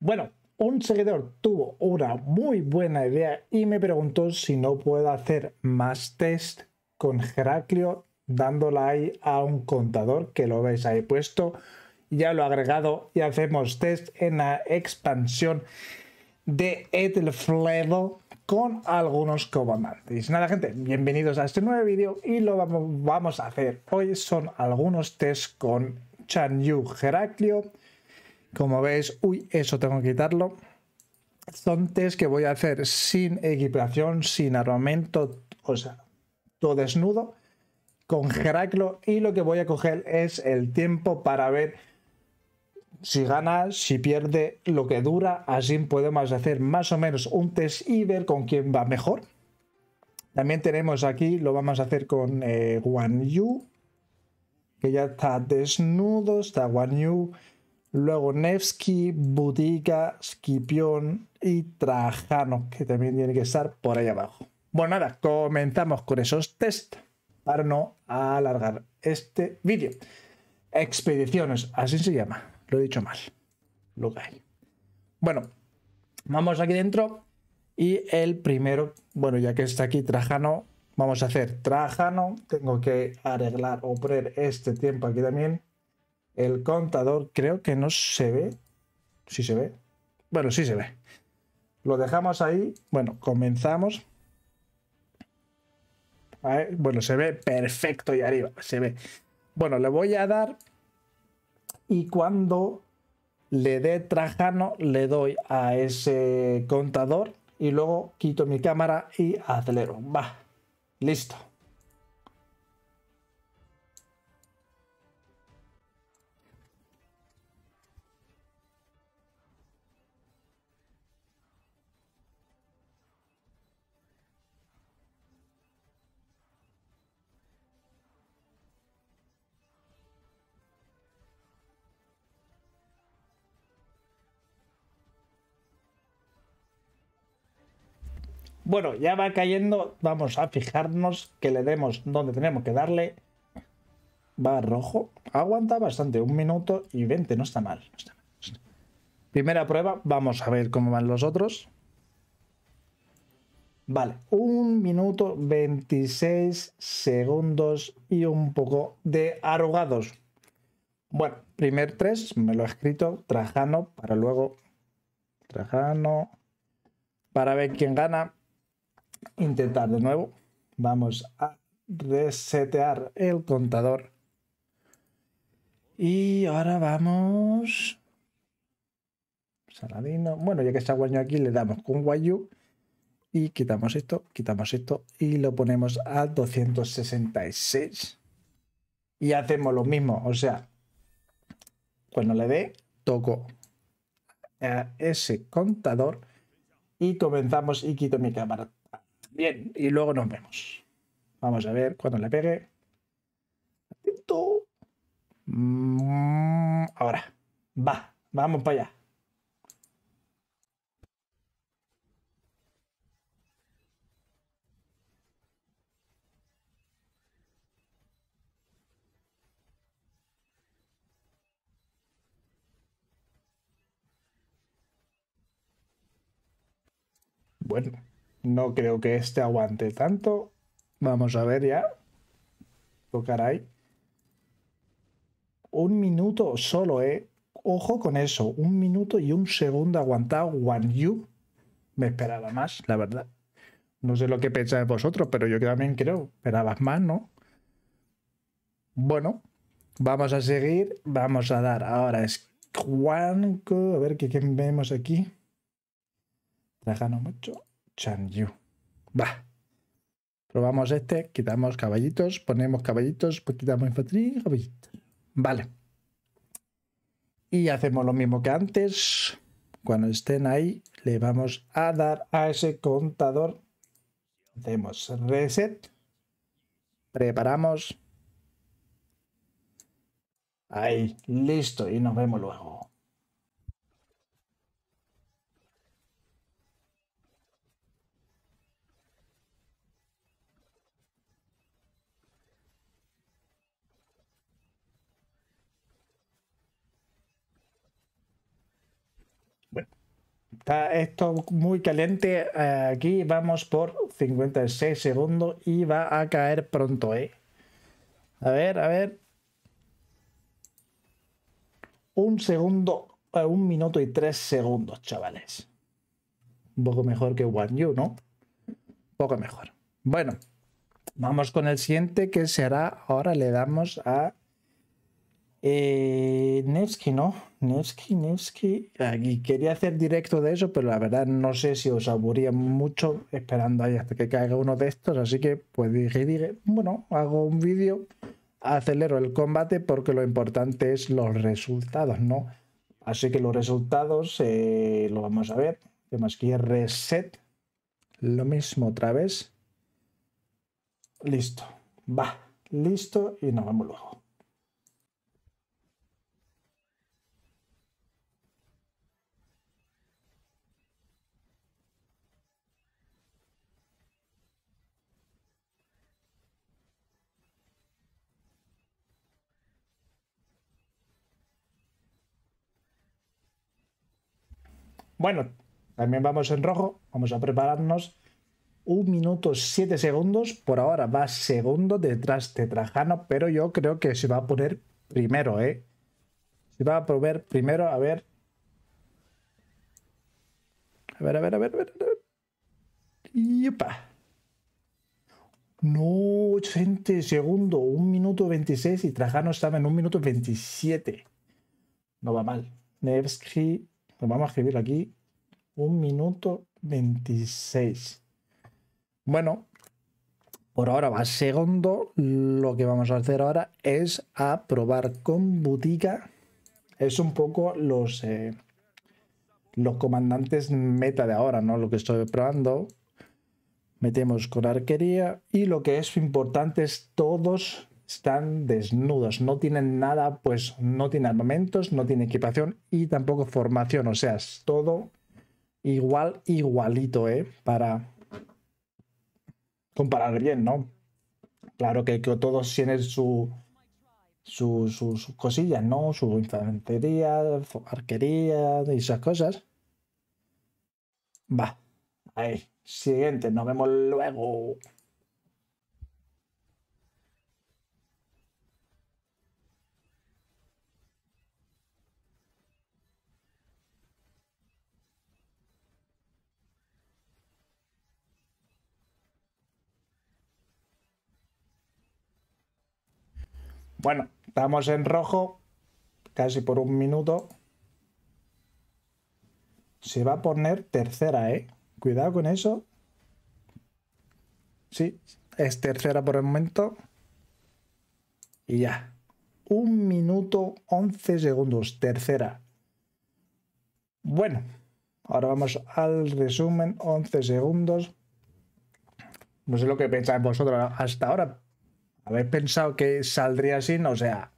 Bueno, un seguidor tuvo una muy buena idea y me preguntó si no puedo hacer más test con Heraclio dándole ahí a un contador que lo veis ahí puesto. Ya lo he agregado y hacemos test en la expansión de Edelfledo con algunos comandantes. Nada gente, bienvenidos a este nuevo vídeo y lo vamos, vamos a hacer hoy son algunos test con Chan Yu Heraclio como veis, uy, eso tengo que quitarlo. Son test que voy a hacer sin equipación, sin armamento, o sea, todo desnudo, con Jeraclo... Y lo que voy a coger es el tiempo para ver si gana, si pierde, lo que dura. Así podemos hacer más o menos un test y ver con quién va mejor. También tenemos aquí, lo vamos a hacer con eh, Guan Yu, que ya está desnudo, está Guan Yu. Luego Nevsky, Budiga, Scipión y Trajano, que también tiene que estar por ahí abajo. Bueno, nada, comenzamos con esos test para no alargar este vídeo. Expediciones, así se llama. Lo he dicho mal. Lo Bueno, vamos aquí dentro y el primero, bueno, ya que está aquí Trajano, vamos a hacer Trajano. Tengo que arreglar o poner este tiempo aquí también. El contador creo que no se ve. Sí se ve. Bueno, sí se ve. Lo dejamos ahí. Bueno, comenzamos. bueno, se ve perfecto y arriba. Se ve. Bueno, le voy a dar. Y cuando le dé Trajano, le doy a ese contador. Y luego quito mi cámara y acelero. Va. Listo. Bueno, ya va cayendo. Vamos a fijarnos que le demos donde tenemos que darle. Va rojo. Aguanta bastante. Un minuto y 20. No está mal. Primera prueba. Vamos a ver cómo van los otros. Vale. Un minuto 26 segundos y un poco de arrugados. Bueno, primer 3 me lo ha escrito Trajano para luego Trajano para ver quién gana intentar de nuevo. Vamos a resetear el contador. Y ahora vamos... Saladino. Bueno, ya que está guaño aquí, le damos con guayú y quitamos esto, quitamos esto y lo ponemos a 266. Y hacemos lo mismo, o sea, cuando le dé, toco a ese contador y comenzamos y quito mi cámara. Bien, y luego nos vemos. Vamos a ver cuando le pegue. Atento. Mm, ahora. Va, vamos para allá. Bueno. No creo que este aguante tanto. Vamos a ver ya. Oh, caray. Un minuto solo, ¿eh? Ojo con eso. Un minuto y un segundo aguantado. One You. Me esperaba más, la verdad. No sé lo que pensáis vosotros, pero yo también creo. Esperabas más, ¿no? Bueno, vamos a seguir. Vamos a dar ahora es Juanco. A ver qué, vemos aquí. Trajano mucho. Chan Yu. Va. Probamos este, quitamos caballitos, ponemos caballitos, pues quitamos infantería caballitos. Vale. Y hacemos lo mismo que antes. Cuando estén ahí, le vamos a dar a ese contador. Hacemos reset. Preparamos. Ahí, listo. Y nos vemos luego. Está esto muy caliente. Eh, aquí vamos por 56 segundos y va a caer pronto, ¿eh? A ver, a ver. Un segundo, eh, un minuto y tres segundos, chavales. Un poco mejor que One ¿no? Un poco mejor. Bueno, vamos con el siguiente que será. Ahora le damos a eh, ¿no? Nevski, Nevsky. Aquí quería hacer directo de eso, pero la verdad no sé si os aburría mucho esperando ahí hasta que caiga uno de estos. Así que pues dije, bueno, hago un vídeo, acelero el combate porque lo importante es los resultados, ¿no? Así que los resultados eh, lo vamos a ver. reset? Lo mismo otra vez. Listo. Va, listo y nos vemos luego. Bueno, también vamos en rojo. Vamos a prepararnos. Un minuto siete segundos. Por ahora va segundo detrás de Trajano, pero yo creo que se va a poner primero, ¿eh? Se va a probar primero, a ver. A ver, a ver, a ver, a ver. A ver. Yepa. No, segundos, 1 minuto 26 y Trajano estaba en un minuto 27. No va mal. Nevsky vamos a escribir aquí un minuto 26. Bueno, por ahora va segundo. Lo que vamos a hacer ahora es a probar con Butica. Es un poco los, eh, los comandantes meta de ahora, ¿no? Lo que estoy probando. Metemos con arquería. Y lo que es importante es todos están desnudos, no tienen nada, pues no tienen armamentos, no tienen equipación y tampoco formación, o sea, es todo igual, igualito, ¿eh? Para comparar bien, ¿no? Claro que, todos tienen su, sus cosillas, ¿no? Su infantería, arquería y esas cosas. Va, ahí, siguiente, nos vemos luego. Bueno, estamos en rojo, casi por un minuto. Se va a poner tercera, ¿eh? Cuidado con eso. Sí, es tercera por el momento. Y ya. Un minuto once segundos, tercera. Bueno, ahora vamos al resumen, once segundos. No sé lo que pensáis vosotros hasta ahora, habéis pensado que saldría así, no, o sea,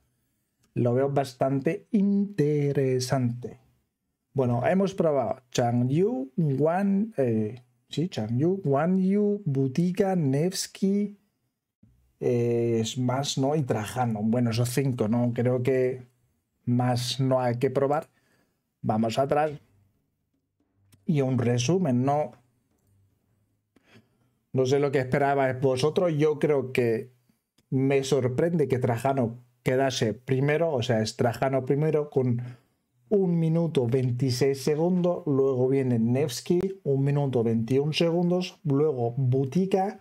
lo veo bastante interesante. Bueno, hemos probado Changyu, Wan, eh, sí, Changyu, Yu Butika, Nevsky, eh, Es más, ¿no? Y Trajano. Bueno, esos cinco, ¿no? Creo que más no hay que probar. Vamos atrás. Y un resumen, ¿no? No sé lo que esperabais vosotros. Yo creo que me sorprende que Trajano quedase primero, o sea, es Trajano primero con un minuto 26 segundos, luego viene Nevsky, un minuto 21 segundos, luego Butika,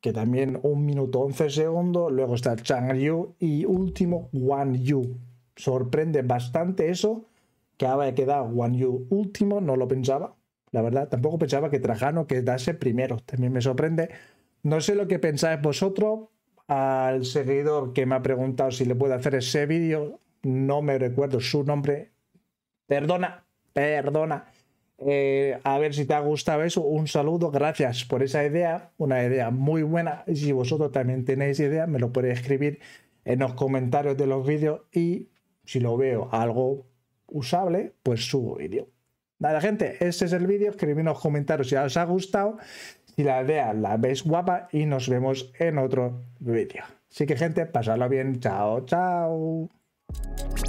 que también un minuto 11 segundos, luego está Chang Yu y último Wan Yu. Sorprende bastante eso, que había quedado Wan Yu último, no lo pensaba, la verdad, tampoco pensaba que Trajano quedase primero, también me sorprende. No sé lo que pensáis vosotros, al seguidor que me ha preguntado si le puedo hacer ese vídeo. No me recuerdo su nombre. Perdona, perdona. Eh, a ver si te ha gustado eso. Un saludo, gracias por esa idea. Una idea muy buena. Y si vosotros también tenéis idea, me lo podéis escribir en los comentarios de los vídeos. Y si lo veo algo usable, pues subo vídeo. Nada, gente, ese es el vídeo. Escribid comentarios si os ha gustado. Si la idea la veis guapa y nos vemos en otro vídeo. Así que, gente, pasadlo bien. Chao, chao.